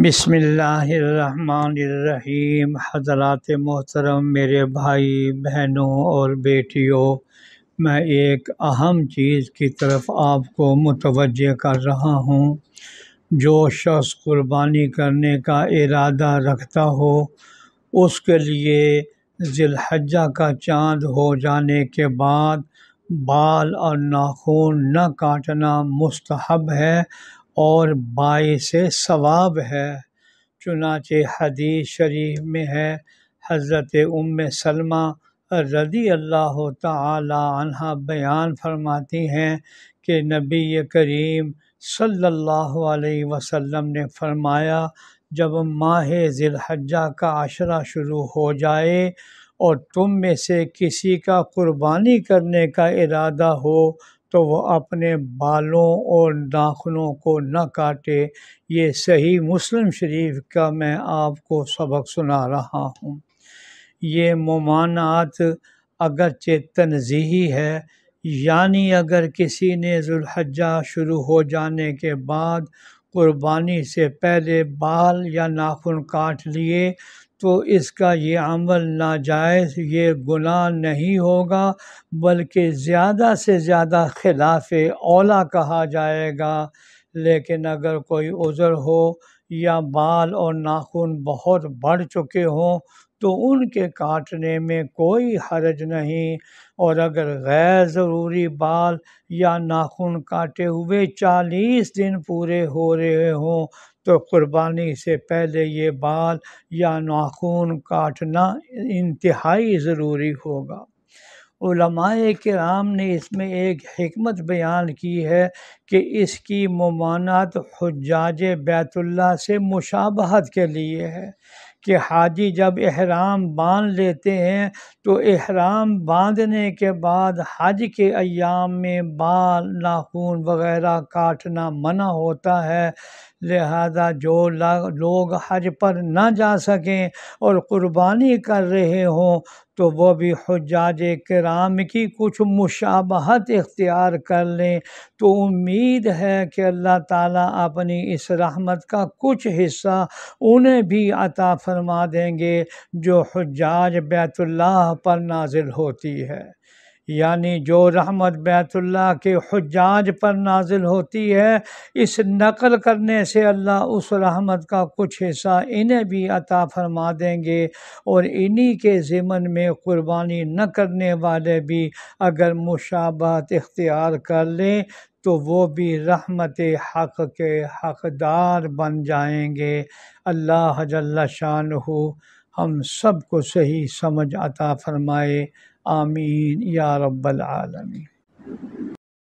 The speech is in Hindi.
बसमीम हजरात मोहतरम मेरे भाई बहनों और बेटियों मैं एक अहम चीज़ की तरफ आपको मुतवज कर रहा हूँ जो शख्स कुर्बानी करने का इरादा रखता हो उसके लिए जिलहजा का चांद हो जाने के बाद बाल और नाखून न काटना मुस्तहब है और बायस सवाब है चुनाच हदीस शरीफ में है हज़रत उम सलमा रदी अल्लाह तहा बयान फरमाती हैं कि नबी करीम सल्लल्लाहु अलैहि वसल्लम ने फरमाया जब माह ज़िलहजा का आशरा शुरू हो जाए और तुम में से किसी का कुर्बानी करने का इरादा हो तो वह अपने बालों और नाखनों को न काटे ये सही मुस्लिम शरीफ का मैं आपको सबक सुना रहा हूँ ये ममानात अगरचे तनजीही है यानी अगर किसी ने जुल्हजा शुरू हो जाने के बाद कुर्बानी से पहले बाल या नाखून काट लिए तो इसका ये अमल नाजायज़ ये गुनाह नहीं होगा बल्कि ज़्यादा से ज़्यादा खिलाफ ओला कहा जाएगा लेकिन अगर कोई उज़र हो या बाल और नाखून बहुत बढ़ चुके हों तो उनके काटने में कोई हरज नहीं और अगर गैर ज़रूरी बाल या नाखून काटे हुए चालीस दिन पूरे हो रहे हों तो कुर्बानी से पहले ये बाल या नाखून काटना इंतहाई ज़रूरी होगा उलमाए कराम ने इसमें एक हमत बयान की है कि इसकी ममानत हजाज बैतुल्ला से मुशाबहत के लिए है कि हाजी जब एहराम बांध लेते हैं तो एहराम बांधने के बाद हज के अयाम में बाल नाखून वगैरह काटना मना होता है लिहाजा जो लोग हज पर ना जा सकें और क़ुरबानी कर रहे हों तो वह भी हजाज कराम की कुछ मुशाबहत इख्तियार कर लें तो उम्मीद है कि अल्लाह ताला अपनी इस रहमत का कुछ हिस्सा उन्हें भी अता फरमा देंगे जो हजाज बैतुल्लाह पर नाजिल होती है यानी जो रहमत बैतुल्ला के हजाज पर नाजिल होती है इस नकल करने से अल्लाह उस रहमत का कुछ हिस्सा इन्हें भी अता फरमा देंगे और इन्हीं के ज़िमन में क़ुरबानी न करने वाले भी अगर मुशाबात इख्तियार कर लें तो वो भी रहमत हक़ के हक़दार बन जाएंगे अल्लाह जल्ला शाह हम सब को सही समझ अता फरमाए आमीन या रब्बल आलमी